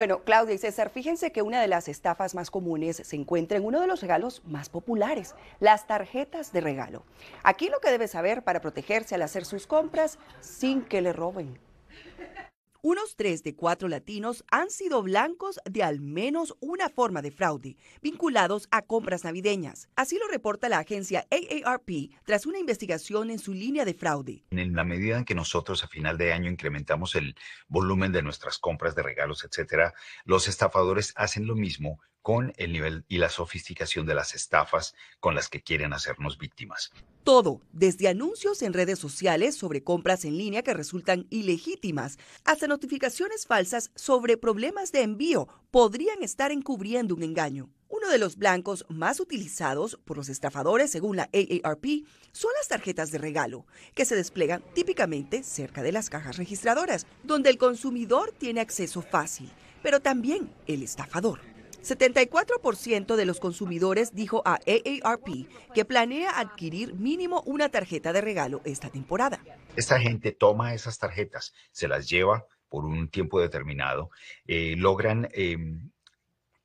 Bueno, Claudia y César, fíjense que una de las estafas más comunes se encuentra en uno de los regalos más populares, las tarjetas de regalo. Aquí lo que debe saber para protegerse al hacer sus compras sin que le roben. Unos tres de cuatro latinos han sido blancos de al menos una forma de fraude, vinculados a compras navideñas. Así lo reporta la agencia AARP tras una investigación en su línea de fraude. En la medida en que nosotros a final de año incrementamos el volumen de nuestras compras de regalos, etcétera, los estafadores hacen lo mismo con el nivel y la sofisticación de las estafas con las que quieren hacernos víctimas. Todo, desde anuncios en redes sociales sobre compras en línea que resultan ilegítimas, hasta notificaciones falsas sobre problemas de envío, podrían estar encubriendo un engaño. Uno de los blancos más utilizados por los estafadores, según la AARP, son las tarjetas de regalo, que se despliegan típicamente cerca de las cajas registradoras, donde el consumidor tiene acceso fácil, pero también el estafador. 74% de los consumidores dijo a AARP que planea adquirir mínimo una tarjeta de regalo esta temporada. Esta gente toma esas tarjetas, se las lleva por un tiempo determinado, eh, logran em,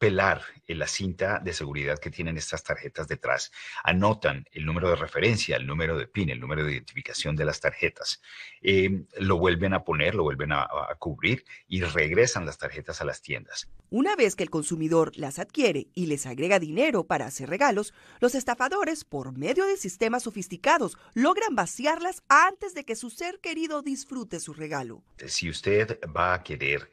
pelar la cinta de seguridad que tienen estas tarjetas detrás. Anotan el número de referencia, el número de PIN, el número de identificación de las tarjetas. Em, lo vuelven a poner, lo vuelven a, a cubrir y regresan las tarjetas a las tiendas. Una vez que el consumidor las adquiere y les agrega dinero para hacer regalos, los estafadores, por medio de sistemas sofisticados, logran vaciarlas antes de que su ser querido disfrute su regalo. Si usted va a querer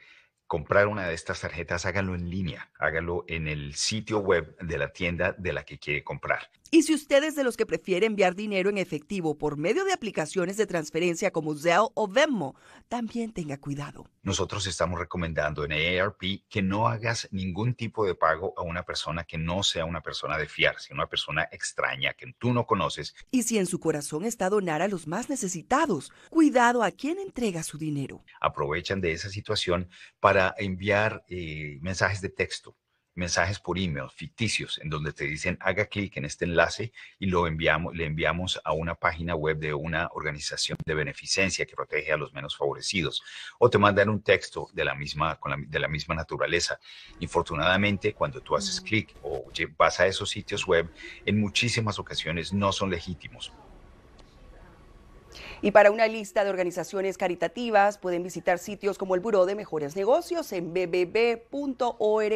comprar una de estas tarjetas, hágalo en línea, hágalo en el sitio web de la tienda de la que quiere comprar. Y si usted es de los que prefiere enviar dinero en efectivo por medio de aplicaciones de transferencia como Zelle o Venmo, también tenga cuidado. Nosotros estamos recomendando en AARP que no hagas ningún tipo de pago a una persona que no sea una persona de fiar, sino una persona extraña que tú no conoces. Y si en su corazón está donar a los más necesitados, cuidado a quién entrega su dinero. Aprovechan de esa situación para enviar eh, mensajes de texto mensajes por email ficticios en donde te dicen haga clic en este enlace y lo enviamos, le enviamos a una página web de una organización de beneficencia que protege a los menos favorecidos o te mandan un texto de la misma, de la misma naturaleza. Infortunadamente, cuando tú haces clic o vas a esos sitios web, en muchísimas ocasiones no son legítimos y para una lista de organizaciones caritativas pueden visitar sitios como el Buró de Mejores Negocios en bbb.org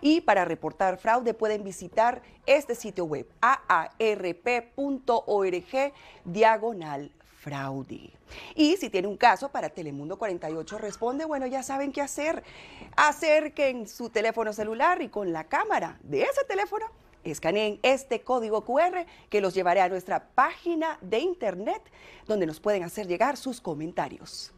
y para reportar fraude pueden visitar este sitio web aarp.org diagonal Y si tiene un caso para Telemundo 48 Responde, bueno, ya saben qué hacer. Acerquen su teléfono celular y con la cámara de ese teléfono Escaneen este código QR que los llevaré a nuestra página de internet donde nos pueden hacer llegar sus comentarios.